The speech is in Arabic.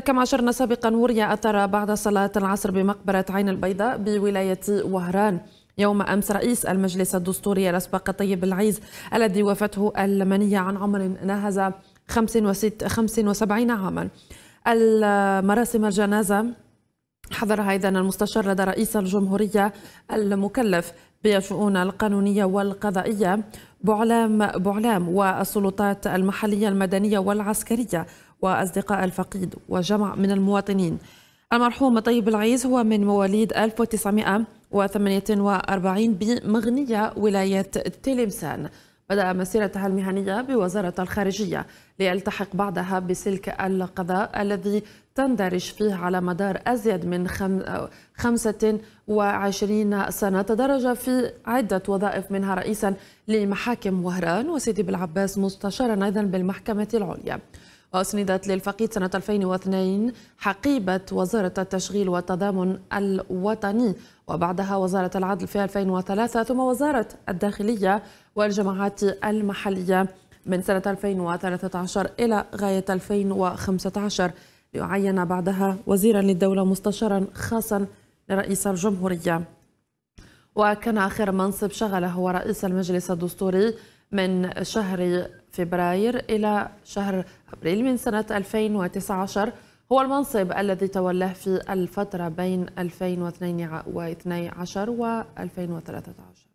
كما عشرنا سابقا وري أثر بعد صلاة العصر بمقبرة عين البيضاء بولاية وهران يوم أمس رئيس المجلس الدستوري الأسبق طيب العيز الذي وافته المنية عن عمر ناهز 75 عاما المراسم الجنازة حضرها أيضا المستشار لدى رئيس الجمهورية المكلف بالشؤون القانونية والقضائية بعلام بعلام والسلطات المحلية المدنية والعسكرية وأصدقاء الفقيد وجمع من المواطنين المرحوم طيب العيز هو من مواليد 1948 بمغنية ولاية تلمسان بدأ مسيرته المهنية بوزارة الخارجية ليلتحق بعدها بسلك القضاء الذي تندرج فيه على مدار أزيد من 25 سنة تدرج في عدة وظائف منها رئيسا لمحاكم وهران وسيدي بالعباس مستشارا أيضا بالمحكمة العليا وأسندت للفقيد سنة 2002 حقيبة وزارة التشغيل والتضامن الوطني وبعدها وزارة العدل في 2003 ثم وزارة الداخلية والجماعات المحلية من سنة 2013 إلى غاية 2015 ليعين بعدها وزيرا للدولة مستشارا خاصا لرئيس الجمهورية وكان آخر منصب شغله هو رئيس المجلس الدستوري من شهر فبراير إلى شهر أبريل من سنة 2019 هو المنصب الذي تولاه في الفترة بين 2012 و 2013